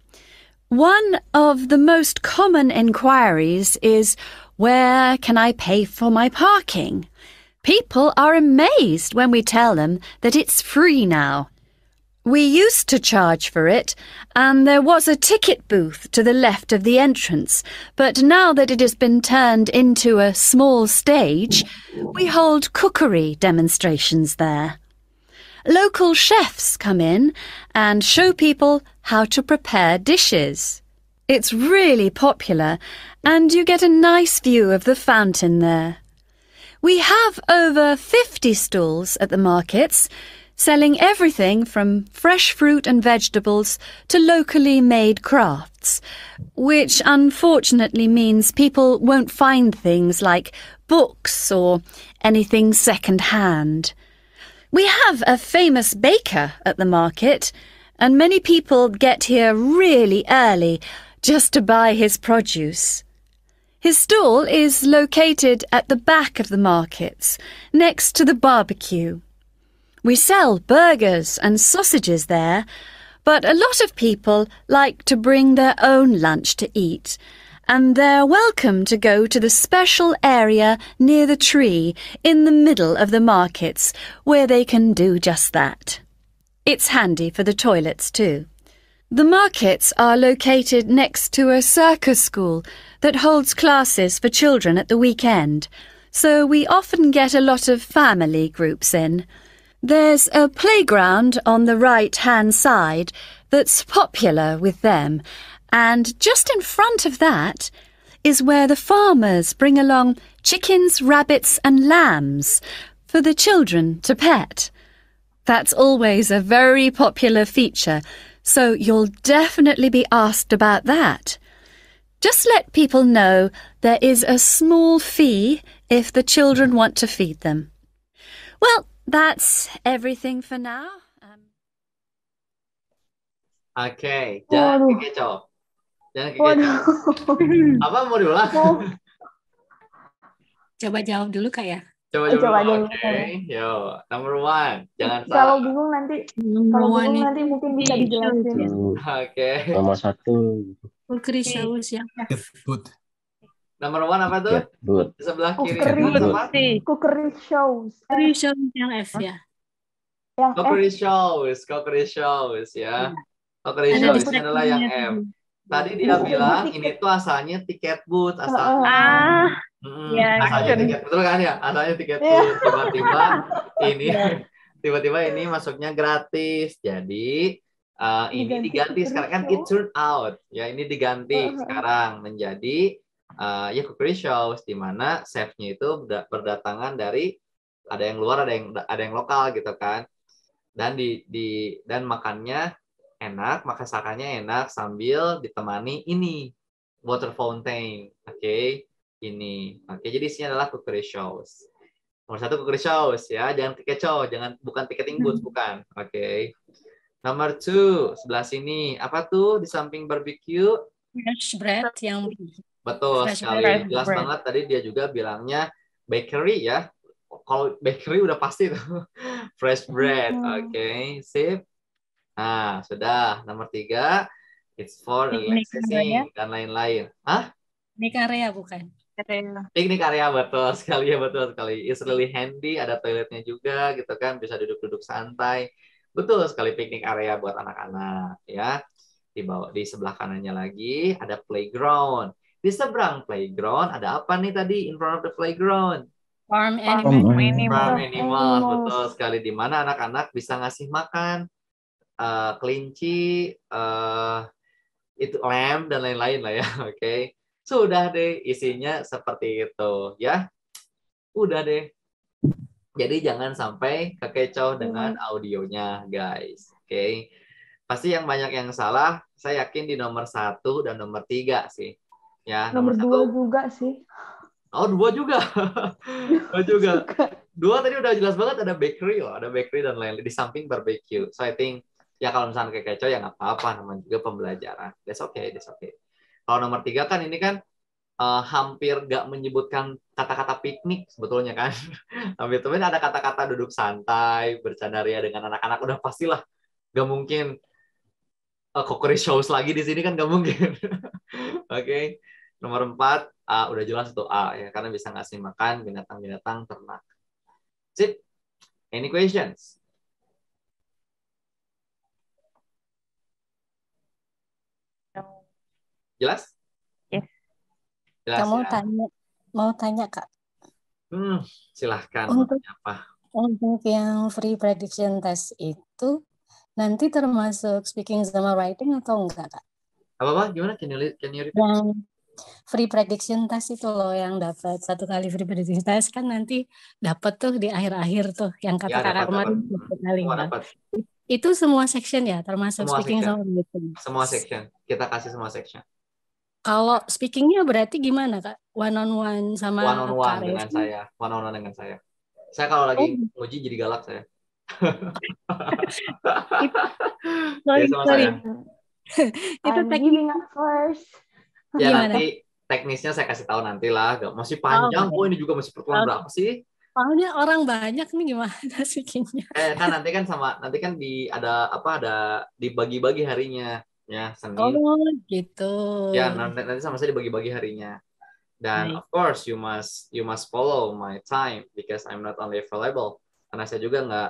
One of the most common inquiries is, where can I pay for my parking? People are amazed when we tell them that it's free now. We used to charge for it, and there was a ticket booth to the left of the entrance, but now that it has been turned into a small stage, we hold cookery demonstrations there. Local chefs come in and show people how to prepare dishes. It's really popular and you get a nice view of the fountain there. We have over 50 stalls at the markets, selling everything from fresh fruit and vegetables to locally made crafts, which unfortunately means people won't find things like books or anything second hand. We have a famous baker at the market, and many people get here really early just to buy his produce. His stall is located at the back of the markets, next to the barbecue. We sell burgers and sausages there, but a lot of people like to bring their own lunch to eat and they're welcome to go to the special area near the tree in the middle of the markets where they can do just that. It's handy for the toilets too. The markets are located next to a circus school that holds classes for children at the weekend, so we often get a lot of family groups in. There's a playground on the right hand side that's popular with them, and just in front of that is where the farmers bring along chickens, rabbits, and lambs for the children to pet. That's always a very popular feature, so you'll definitely be asked about that. Just let people know there is a small fee if the children want to feed them. Well, that's everything for now. Um... Okay, done. Oh. Jangan gitu. Waduh. [LAUGHS] Apa mau diulang? Oh. Coba jawab dulu kak ya. Coba eh, jawab Coba dulu. Oke, okay. yo number one, jangan salah. Kalau bingung nanti, kalau bingung nanti mungkin bisa dijelasin. Oke. Nomor satu. Ukris shows ya. Good. Nomor one apa tuh? Good. sebelah kiri. Kukeri. shows. shows yang F ya. Yang shows, Kukeri shows ya. Kukeri iya. shows adalah yang F tadi dia bilang ini tuh asalnya tiket booth asal kan. ah, hmm, ya, asalnya kan. tiket betul kan ya asalnya tiket iya. booth tiba-tiba [LAUGHS] ini iya. tiba-tiba ini masuknya gratis jadi uh, ini diganti, diganti. sekarang kan it turned out ya ini diganti sekarang menjadi uh, ya cookery shows di mana nya itu berdatangan dari ada yang luar ada yang ada yang lokal gitu kan dan di di dan makannya enak, maka sakanya enak sambil ditemani ini water fountain, oke? Okay? Ini, oke. Okay, jadi isinya adalah cookery shows. Nomor satu cookery shows ya, jangan tiket show jangan bukan ticketing booth, hmm. bukan, oke? Okay. Nomor two sebelah sini apa tuh di samping barbecue? Fresh bread yang betul fresh sekali, bread. jelas bread. banget tadi dia juga bilangnya bakery ya. Kalau bakery udah pasti tuh [LAUGHS] fresh bread, hmm. oke, okay. sip. Nah, sudah. Nomor tiga, it's for relaxing dan lain-lain. Hah? Piknik area bukan? Piknik area betul sekali ya betul sekali. It's really handy. Ada toiletnya juga gitu kan. Bisa duduk-duduk santai. Betul sekali piknik area buat anak-anak ya. Di bawah di sebelah kanannya lagi ada playground. Di seberang playground ada apa nih tadi in front of the playground? Farm animal. Farm animal, Farm animal. betul sekali. Di mana anak-anak bisa ngasih makan uh, kelinci, uh, itu lem dan lain-lain lah ya. [LAUGHS] Oke, okay. sudah deh isinya seperti itu ya. Udah deh. Jadi jangan sampai kekecoh iya. dengan audionya guys. Oke, okay. pasti yang banyak yang salah. Saya yakin di nomor satu dan nomor tiga sih. Ya, nomor, nomor dua satu. juga sih. Oh dua juga, [LAUGHS] dua [LAUGHS] juga. Dua tadi udah jelas banget ada bakery loh, ada bakery dan lain-lain di samping barbecue. So I think ya kalau misalnya kayak kecoh ya nggak apa-apa namanya juga pembelajaran that's okay that's okay kalau nomor tiga kan ini kan uh, hampir nggak menyebutkan kata-kata piknik sebetulnya kan. hampir [LAUGHS] temen kan ada kata-kata duduk santai, bercanda ya dengan anak-anak udah pastilah nggak mungkin uh, eh, cookery shows lagi di sini kan nggak mungkin. [LAUGHS] Oke, okay. nomor empat A udah jelas itu A ya karena bisa ngasih makan binatang-binatang ternak. Sip. Any questions? Jelas? Yes. Ya. Jelas. Kamu ya? tanya, mau tanya kak? Hmm, silahkan. Untuk apa? Untuk yang free prediction test itu nanti termasuk speaking sama writing atau enggak kak? Apa apa? Gimana? Can you, can you repeat? Yang free prediction test itu loh yang dapat satu kali free prediction test kan nanti dapat tuh di akhir-akhir tuh yang kata ya, kakak kemarin gitu kali oh, itu semua section ya termasuk semua speaking section. sama writing. Semua section kita kasih semua section. Kalau speakingnya berarti gimana kak? One on one sama one on one dengan saya, one on one dengan saya. Saya kalau lagi oh. nguji jadi galak saya. [LAUGHS] Iya, sorry, ya, sama sorry. Saya. [LAUGHS] Itu teknisnya first. Ya nanti teknisnya saya kasih tahu nanti lah. Masih oh, panjang oh, oh ini juga masih pertemuan berapa sih? Soalnya orang banyak nih gimana [LAUGHS] speakingnya? Eh kan nanti kan sama nanti kan di ada apa ada dibagi-bagi harinya ya Senin. Oh gitu. Ya nanti nanti sama saya dibagi-bagi harinya. Dan nice. of course you must you must follow my time because I'm not only available karena saya juga nggak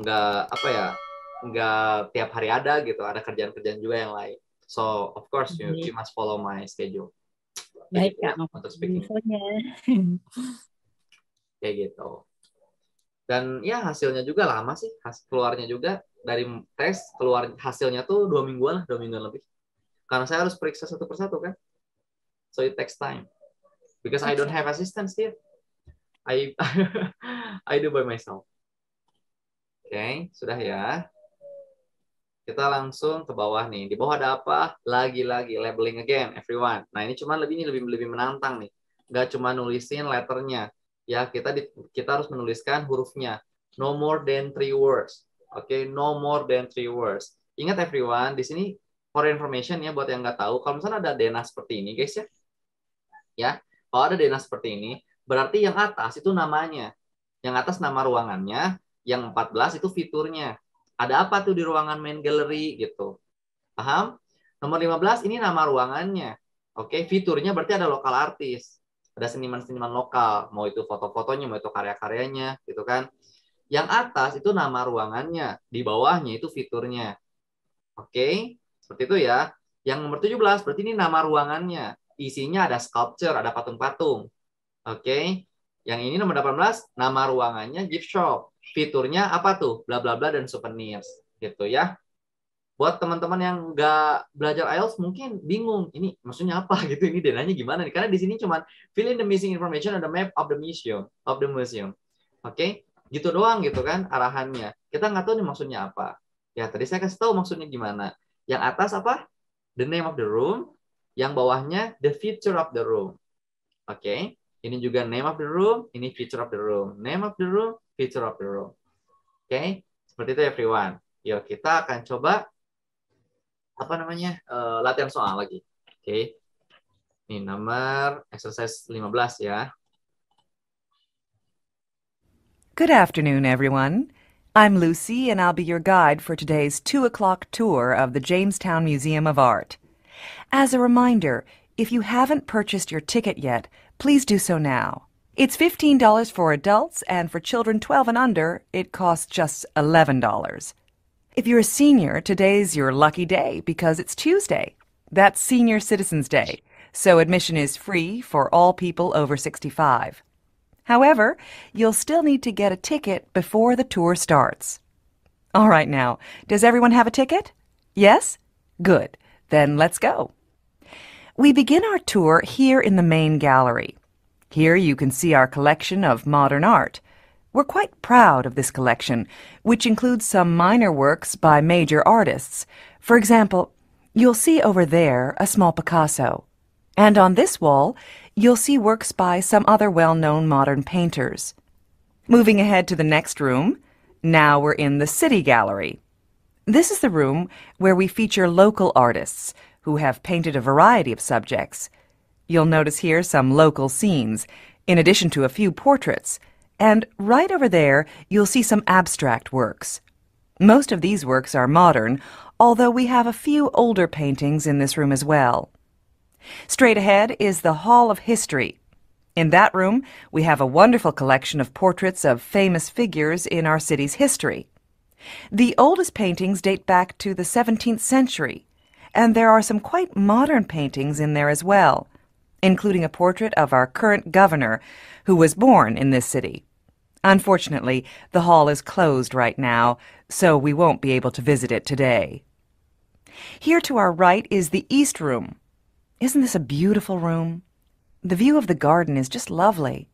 nggak apa ya nggak tiap hari ada gitu ada kerjaan-kerjaan juga yang lain. So of course you, you must follow my schedule. Baik kak, untuk speaking. [LAUGHS] Kayak gitu. Dan ya hasilnya juga lama sih, hasil keluarnya juga dari tes keluar hasilnya tuh dua mingguan lah, dua mingguan lebih. Karena saya harus periksa satu persatu kan. So it takes time. Because I don't have assistance here. I [LAUGHS] I do by myself. Oke, okay, sudah ya. Kita langsung ke bawah nih. Di bawah ada apa? Lagi-lagi labeling again, everyone. Nah ini cuma lebih ini lebih lebih menantang nih. Gak cuma nulisin letternya, ya kita di, kita harus menuliskan hurufnya. No more than three words okay? no more than three words. Ingat everyone, di sini for information ya buat yang nggak tahu, kalau misalnya ada DNA seperti ini guys ya, ya kalau ada DNA seperti ini, berarti yang atas itu namanya, yang atas nama ruangannya, yang 14 itu fiturnya. Ada apa tuh di ruangan main gallery gitu. Paham? Nomor 15 ini nama ruangannya. Oke, fiturnya berarti ada lokal artis. Ada seniman-seniman lokal, mau itu foto-fotonya, mau itu karya-karyanya gitu kan. Yang atas itu nama ruangannya, di bawahnya itu fiturnya. Oke, okay? seperti itu ya. Yang nomor 17 berarti ini nama ruangannya. Isinya ada sculpture, ada patung-patung. Oke. Okay? Yang ini nomor 18 nama ruangannya gift shop. Fiturnya apa tuh? bla bla bla dan souvenirs gitu ya. Buat teman-teman yang nggak belajar IELTS mungkin bingung ini maksudnya apa [LAUGHS] gitu ini dananya gimana nih? Karena di sini cuma fill in the missing information on the map of the museum of the museum. Oke. Okay? gitu doang gitu kan arahannya kita nggak tahu nih maksudnya apa ya tadi saya kasih tahu maksudnya gimana yang atas apa the name of the room yang bawahnya the feature of the room oke okay? ini juga name of the room ini feature of the room name of the room feature of the room oke okay? seperti itu everyone yuk kita akan coba apa namanya uh, latihan soal lagi oke okay? ini nomor exercise 15 ya Good afternoon, everyone. I'm Lucy, and I'll be your guide for today's 2 o'clock tour of the Jamestown Museum of Art. As a reminder, if you haven't purchased your ticket yet, please do so now. It's $15 for adults, and for children 12 and under, it costs just $11. If you're a senior, today's your lucky day because it's Tuesday. That's Senior Citizens Day, so admission is free for all people over 65. However, you'll still need to get a ticket before the tour starts. All right, now, does everyone have a ticket? Yes? Good. Then let's go. We begin our tour here in the main gallery. Here you can see our collection of modern art. We're quite proud of this collection, which includes some minor works by major artists. For example, you'll see over there a small Picasso. And on this wall, you'll see works by some other well-known modern painters. Moving ahead to the next room, now we're in the City Gallery. This is the room where we feature local artists who have painted a variety of subjects. You'll notice here some local scenes, in addition to a few portraits, and right over there you'll see some abstract works. Most of these works are modern, although we have a few older paintings in this room as well. Straight ahead is the Hall of History. In that room, we have a wonderful collection of portraits of famous figures in our city's history. The oldest paintings date back to the 17th century, and there are some quite modern paintings in there as well, including a portrait of our current governor, who was born in this city. Unfortunately, the hall is closed right now, so we won't be able to visit it today. Here to our right is the East Room, isn't this a beautiful room? The view of the garden is just lovely.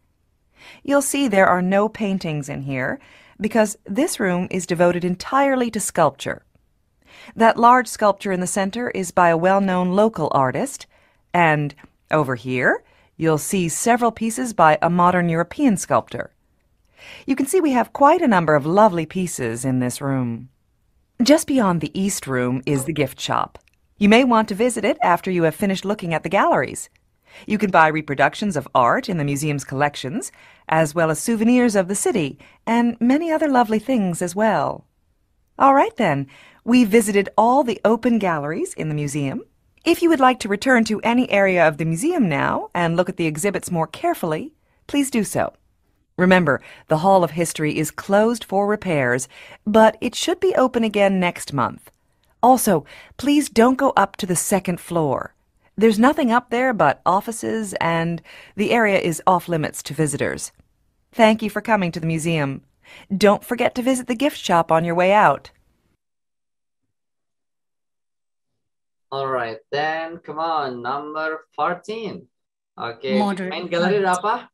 You'll see there are no paintings in here because this room is devoted entirely to sculpture. That large sculpture in the center is by a well-known local artist, and over here you'll see several pieces by a modern European sculptor. You can see we have quite a number of lovely pieces in this room. Just beyond the East Room is the gift shop. You may want to visit it after you have finished looking at the galleries. You can buy reproductions of art in the museum's collections, as well as souvenirs of the city, and many other lovely things as well. All right then, we visited all the open galleries in the museum. If you would like to return to any area of the museum now and look at the exhibits more carefully, please do so. Remember, the Hall of History is closed for repairs, but it should be open again next month. Also, please don't go up to the second floor. There's nothing up there but offices, and the area is off limits to visitors. Thank you for coming to the museum. Don't forget to visit the gift shop on your way out. All right, then come on, number 14. Okay, modern main gallery art.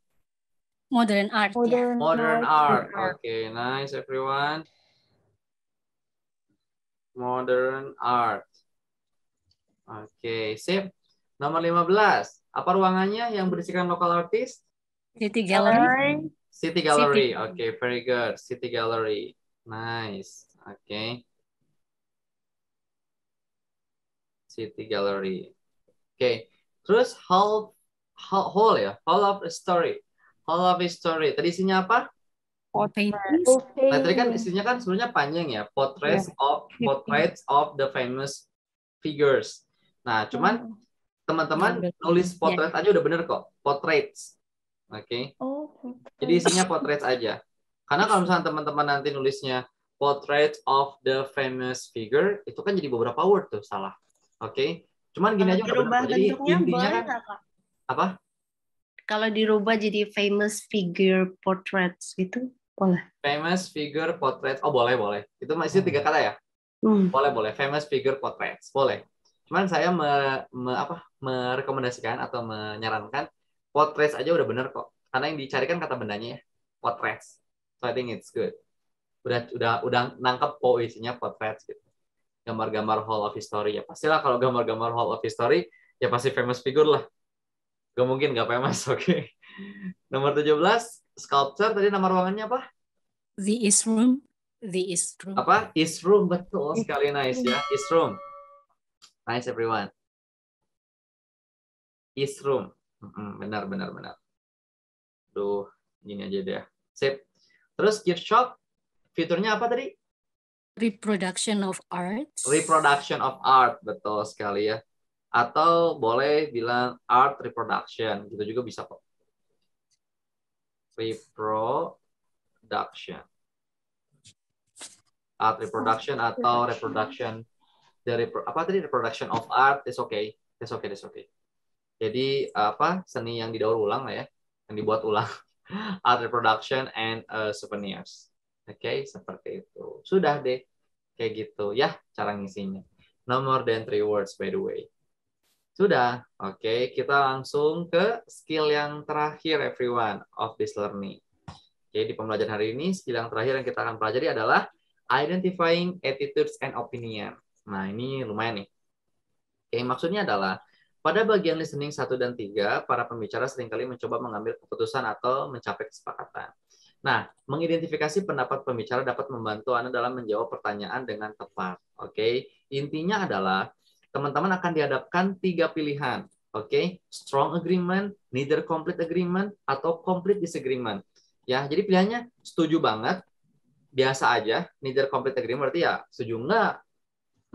Modern art. Modern, yeah. modern art. art. Okay, nice everyone. modern art. Oke, okay, sip. Nomor 15. Apa ruangannya yang berisikan lokal artis? City Gallery. City Gallery. Oke, okay, very good. City Gallery. Nice. Oke. Okay. City Gallery. Oke. Okay. Terus hall, hall hall ya, Hall of Story. Hall of Story. Tadi isinya apa? Portraits. Nah, tadi kan isinya kan sebenarnya panjang ya. Portraits yeah. of portraits of the famous figures. Nah, cuman oh. teman-teman oh. nulis portrait yeah. aja udah bener kok. Portraits. Oke. Okay? Oh, Jadi isinya portraits aja. Karena kalau misalnya teman-teman nanti nulisnya portrait of the famous figure, itu kan jadi beberapa word tuh salah. Oke. Okay? Cuman gini kalau aja udah bener. Jadi intinya kan apa? apa? Kalau dirubah jadi famous figure portraits gitu boleh. Famous figure portrait. Oh boleh boleh. Itu masih tiga kata ya. Hmm. Boleh boleh. Famous figure portrait. Boleh. Cuman saya me, me, apa, merekomendasikan atau menyarankan portrait aja udah bener kok. Karena yang dicarikan kata bendanya ya. Portrait. So I think it's good. Udah udah udah nangkep poesinya portrait gitu. Gambar-gambar Hall of History ya pastilah kalau gambar-gambar Hall of History ya pasti famous figure lah. Gak mungkin gak famous, [LAUGHS] oke? Okay? Nomor 17, sculpture tadi nama ruangannya apa? The east room. The east room. Apa? east room, betul sekali nice ya. east room. Nice everyone. east room. Benar, benar, benar. Duh, gini aja deh. Sip. Terus gift shop, fiturnya apa tadi? Reproduction of art. Reproduction of art, betul sekali ya. Atau boleh bilang art reproduction, gitu juga bisa kok reproduction. Art ah, reproduction oh, atau reproduction dari apa tadi reproduction of art is okay, is okay, is okay. Jadi apa seni yang didaur ulang lah ya, yang dibuat ulang. [LAUGHS] art reproduction and uh, souvenirs. Oke, okay, seperti itu. Sudah deh. Kayak gitu ya cara ngisinya. No more than three words by the way. Sudah. Oke, okay. kita langsung ke skill yang terakhir everyone of this learning. Oke, okay, di pembelajaran hari ini skill yang terakhir yang kita akan pelajari adalah identifying attitudes and opinion. Nah, ini lumayan nih. Oke, okay, maksudnya adalah pada bagian listening 1 dan 3, para pembicara seringkali mencoba mengambil keputusan atau mencapai kesepakatan. Nah, mengidentifikasi pendapat pembicara dapat membantu Anda dalam menjawab pertanyaan dengan tepat. Oke, okay? intinya adalah teman-teman akan dihadapkan tiga pilihan. Oke, okay? strong agreement, neither complete agreement, atau complete disagreement. Ya, jadi pilihannya setuju banget, biasa aja, neither complete agreement berarti ya setuju enggak,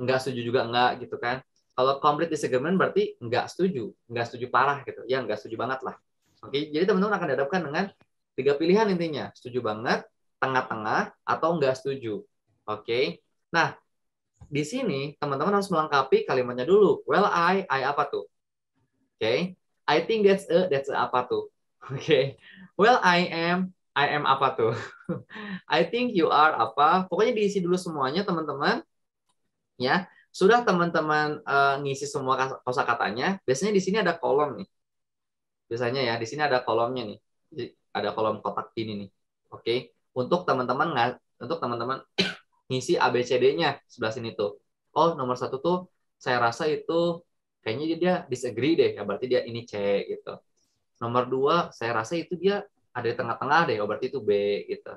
enggak setuju juga enggak gitu kan. Kalau complete disagreement berarti enggak setuju, enggak setuju parah gitu, ya enggak setuju banget lah. Oke, okay? jadi teman-teman akan dihadapkan dengan tiga pilihan intinya, setuju banget, tengah-tengah, atau enggak setuju. Oke, okay? nah di sini teman-teman harus melengkapi kalimatnya dulu. Well, I, I apa tuh? Oke. Okay. I think that's a, that's a apa tuh? [LAUGHS] Oke. Okay. Well, I am, I am apa tuh? [LAUGHS] I think you are apa? Pokoknya diisi dulu semuanya teman-teman. Ya. Sudah teman-teman uh, ngisi semua kosa katanya. Biasanya di sini ada kolom nih. Biasanya ya, di sini ada kolomnya nih. Ada kolom kotak ini nih. Oke. Okay. Untuk teman-teman nggak untuk teman-teman ngisi ABCD-nya sebelah sini tuh. Oh, nomor satu tuh saya rasa itu kayaknya dia disagree deh, ya berarti dia ini C gitu. Nomor dua, saya rasa itu dia ada di tengah-tengah deh, oh berarti itu B gitu.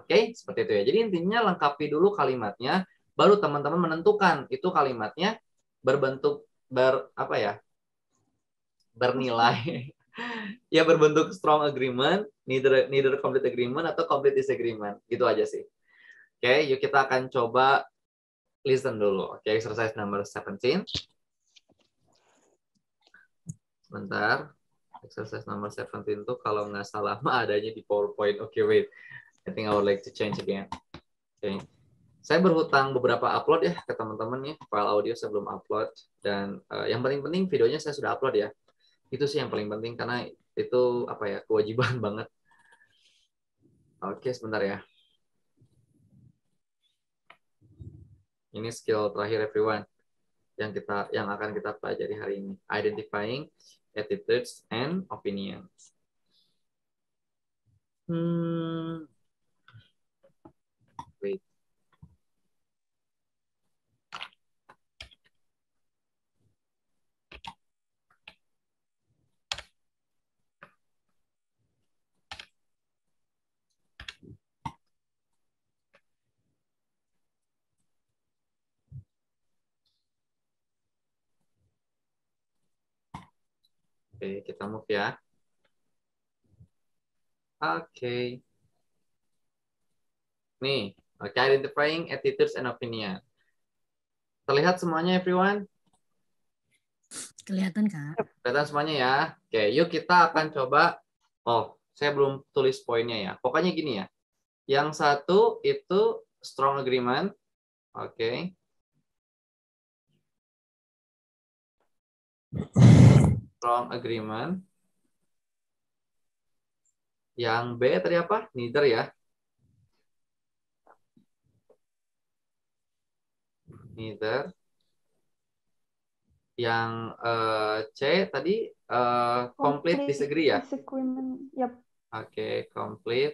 Oke, okay? seperti itu ya. Jadi intinya lengkapi dulu kalimatnya, baru teman-teman menentukan itu kalimatnya berbentuk ber apa ya bernilai [LAUGHS] ya berbentuk strong agreement, neither neither complete agreement atau complete disagreement. Gitu aja sih okay, yuk kita akan coba listen dulu. Oke, okay, exercise number 17. Bentar. Exercise number 17 tuh kalau nggak salah mah adanya di PowerPoint. Oke, okay, wait. I think I would like to change again. Oke. Okay. Saya berhutang beberapa upload ya ke teman-teman ya. File audio saya belum upload. Dan uh, yang paling penting videonya saya sudah upload ya. Itu sih yang paling penting karena itu apa ya kewajiban [LAUGHS] banget. Oke, okay, sebentar ya. Ini skill terakhir everyone yang kita yang akan kita pelajari hari ini. Identifying attitudes and opinions. Hmm, Oke, kita move ya. Oke. Nih, okay, identifying attitudes and opinion. Terlihat semuanya everyone? Kelihatan, Kak. Kelihatan semuanya ya. Oke, yuk kita akan coba. Oh, saya belum tulis poinnya ya. Pokoknya gini ya. Yang satu itu strong agreement. Oke. Okay from agreement. Yang B tadi apa? Neither ya. Neither. Yang uh, C tadi uh, complete, complete disagree ya? Disagreement, yep. Oke, okay, complete.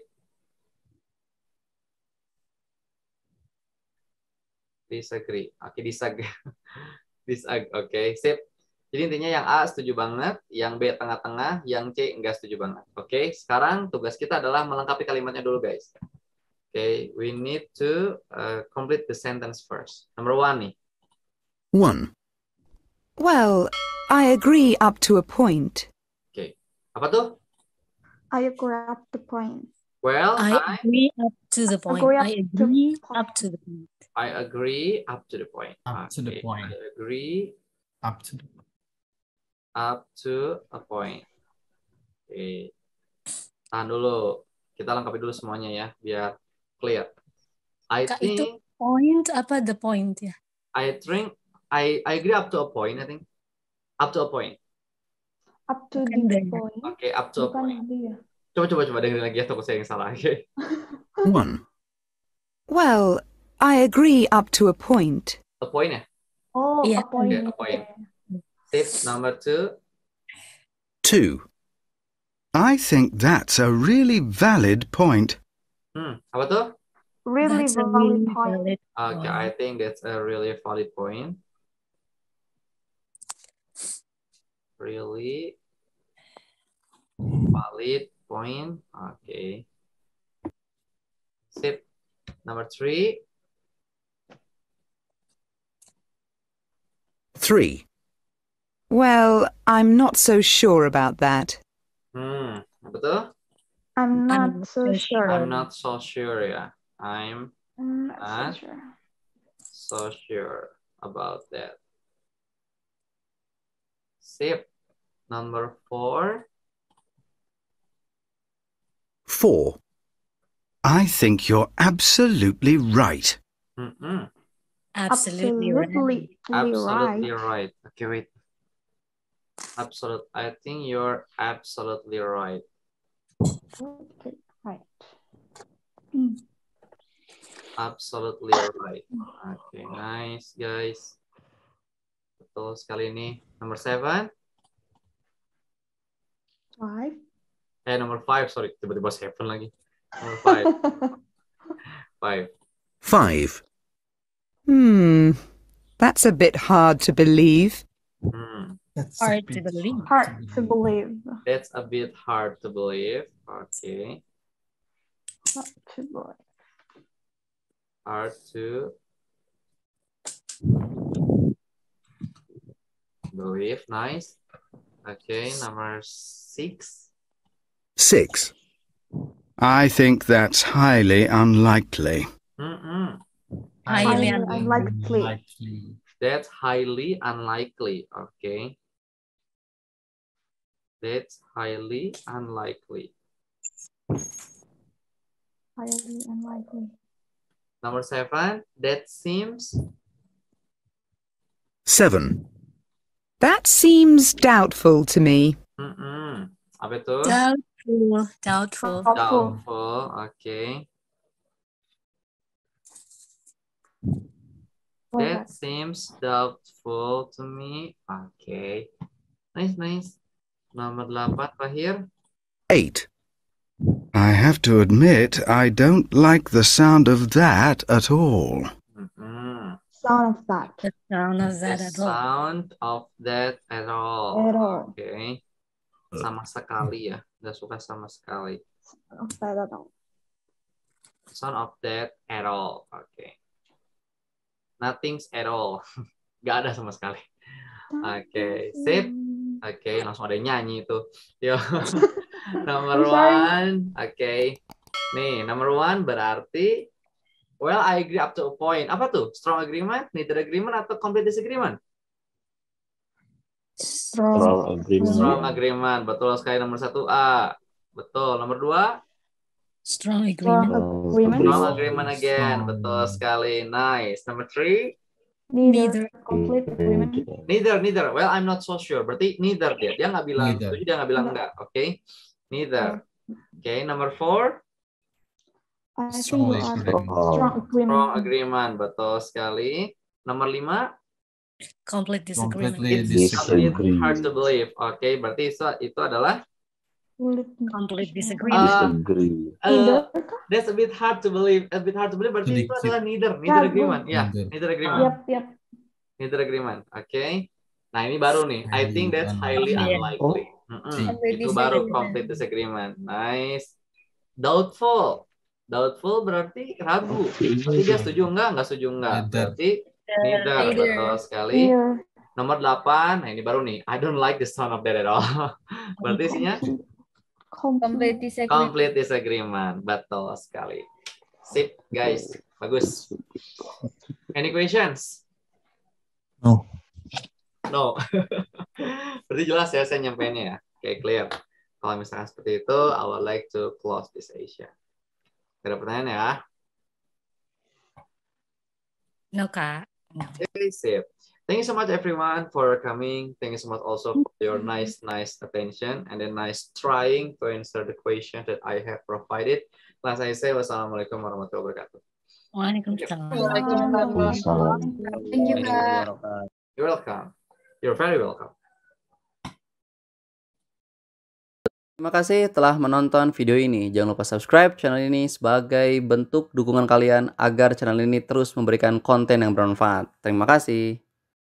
Disagree. Oke, okay, disagree. [LAUGHS] Disag. Oke, okay, sip. Jadi intinya yang A setuju banget, yang B tengah-tengah, yang C enggak setuju banget. Oke, okay? sekarang tugas kita adalah melengkapi kalimatnya dulu guys. Oke, okay? we need to uh, complete the sentence first. Number one nih. One. Well, I agree up to a point. Oke, okay. apa tuh? I agree up to the point. Well, I, I agree up to the point. I agree up to the point. I agree up to the point. Up to the point. I agree up to the point up to a point. Oke. Tahan dulu. Kita lengkapi dulu semuanya ya biar clear. I Kak, think itu point apa the point ya? I think I I agree up to a point I think. Up to a point. Up to the point. Oke, okay, up to Bukan a point. Dia. Coba coba coba dengerin lagi ya takut saya yang salah. Okay. [LAUGHS] One. Well, I agree up to a point. A point ya? Oh, yeah. Iya. a point. Yeah, a point. Okay. Tip number two. Two. I think that's a really valid point. Hmm, apa tuh? Really that's valid, really point. Valid point. Okay, I think that's a really valid point. Really valid point. Okay. Tip number three. Three. Well, I'm not so sure about that. Hmm, betul? I'm not I'm so sure. I'm not so sure Yeah, I'm, I'm not, not so, sure. so sure about that. Sip. Number four. Four. I think you're absolutely right. Mm -mm. Absolutely, absolutely right. Absolutely right. Okay, wait. Absolutely, I think you're absolutely right. Absolutely right. Mm. Absolutely right. Okay, nice guys. Betul sekali ini. Number seven. Five. Eh, number five, sorry. Tiba-tiba seven lagi. Number five. [LAUGHS] five. Five. Hmm, that's a bit hard to believe. Hmm. That's hard to believe. Hard to believe. That's a bit hard to believe. Okay. Hard to believe. Hard to believe. Nice. Okay, number six. Six. I think that's highly unlikely. Mm -mm. Highly, highly unlikely. unlikely. That's highly unlikely. Okay. That's highly unlikely. Highly unlikely. Number seven, that seems. Seven. That seems doubtful to me. Mm -mm. Apa itu? Doubtful. Doubtful. Doubtful, okay. That seems doubtful to me. Okay. Nice, nice. Nomor 8 terakhir. 8. I have to admit, I don't like the sound of that at all. Sound of that. The sound of that the at all. Sound of that at all. At all. Okay. Sama sekali ya. Nggak suka sama sekali. Sound of that at all. Sound of that at all. Okay. Nothing's at all. [LAUGHS] Gak ada sama sekali. Oke. Okay. Sip. Oke, okay, langsung ada nyanyi itu. Yo. [LAUGHS] number one. Oke. Okay. Nih, number one berarti well I agree up to a point. Apa tuh? Strong agreement, neither agreement atau complete disagreement? Strong, Strong agreement. Strong agreement. Betul sekali nomor satu A. Betul. Nomor dua? Strong agreement. Strong agreement, again. Strong. Betul sekali. Nice. Nomor three? Neither. Complete mm-hmm. agreement. Neither, neither. Well, I'm not so sure. Berarti neither dia. Dia nggak bilang neither. setuju, dia nggak bilang enggak. Oke. Okay. Neither. Oke, okay, number four. I strong think agreement. Strong agreement. Strong agreement, betul sekali. Nomor lima. Complete disagreement. Completely disagreement. It's hard to believe. Oke, okay, berarti itu, itu adalah Complete iya. disagree. Uh, disagree. Uh, that's a bit hard to believe. A bit hard to believe, but itu adalah neither, neither agreement. Ya, yeah, neither agreement. Yep, yep. Neither agreement. Oke. Okay. Nah ini baru nih. I think that's highly iya. unlikely. Mm -hmm. Itu baru complete disagreement. Nice. Doubtful. Doubtful berarti ragu. Berarti dia setuju enggak? Enggak setuju enggak. Berarti neither. Betul sekali. Iya. Nomor 8. Nah ini baru nih. I don't like the sound of that at all. [LAUGHS] berarti isinya complete disagreement. Complete disagreement. Betul sekali. Sip, guys. Bagus. Any questions? No. No. [LAUGHS] Berarti jelas ya saya nyampeinnya ya. Kayak clear. Kalau misalnya seperti itu, I would like to close this Asia. Ada pertanyaan ya? No, Kak. No. Okay, sip. Thank you so much everyone for coming. Thank you so much also for your nice, nice attention and then nice trying to answer the question that I have provided. Last I say, wassalamualaikum warahmatullahi wabarakatuh. Waalaikumsalam. Waalaikumsalam. Thank you, You're welcome. You're very welcome. Terima kasih telah menonton video ini. Jangan lupa subscribe channel ini sebagai bentuk dukungan kalian agar channel ini terus memberikan konten yang bermanfaat. Terima kasih.